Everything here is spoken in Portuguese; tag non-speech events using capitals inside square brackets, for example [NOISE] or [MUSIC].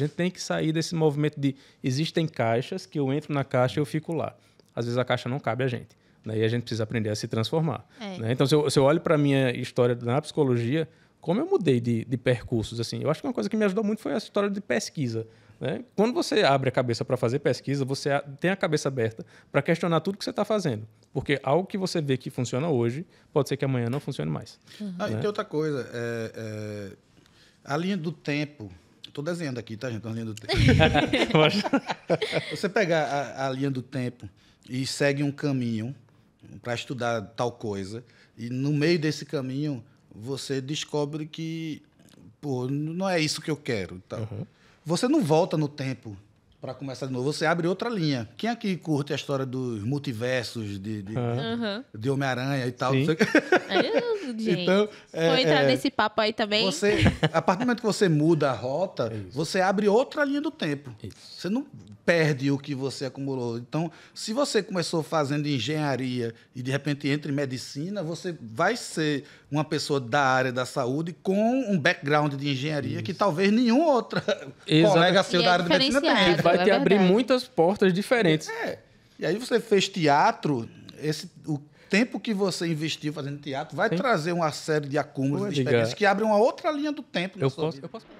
gente tem que sair desse movimento de existem caixas que eu entro na caixa e eu fico lá. Às vezes a caixa não cabe a gente. Né? E a gente precisa aprender a se transformar. É. Né? Então, se eu, se eu olho para a minha história na psicologia, como eu mudei de, de percursos, assim, eu acho que uma coisa que me ajudou muito foi essa história de pesquisa. Né? Quando você abre a cabeça para fazer pesquisa, você tem a cabeça aberta para questionar tudo que você está fazendo. Porque algo que você vê que funciona hoje, pode ser que amanhã não funcione mais. Uhum. Ah, e né? tem outra coisa. É, é, a linha do tempo Estou desenhando aqui, tá, gente? Uma linha do tempo. [LAUGHS] você pega a, a, linha do tempo e segue um caminho para estudar tal coisa, e no meio desse caminho você descobre que pô, não é isso que eu quero. Tá? Uhum. Você não volta no tempo para começar de novo, você abre outra linha. Quem aqui é curte a história dos multiversos de, de, uhum. de Homem-Aranha e tal? Sim. É, gente, então, é, vou entrar é, nesse papo aí também. Você, a partir do momento que você muda a rota, é você abre outra linha do tempo. Isso. Você não perde o que você acumulou. Então, se você começou fazendo engenharia e de repente entra em medicina, você vai ser uma pessoa da área da saúde com um background de engenharia Isso. que talvez nenhum outro Exato. [LAUGHS] colega seu e da é área de medicina tem vai é te é abrir muitas portas diferentes. É. E aí você fez teatro, esse, o tempo que você investiu fazendo teatro vai Sim. trazer uma série de acúmulos Pô, de experiências que abrem uma outra linha do tempo. Eu posso, eu posso.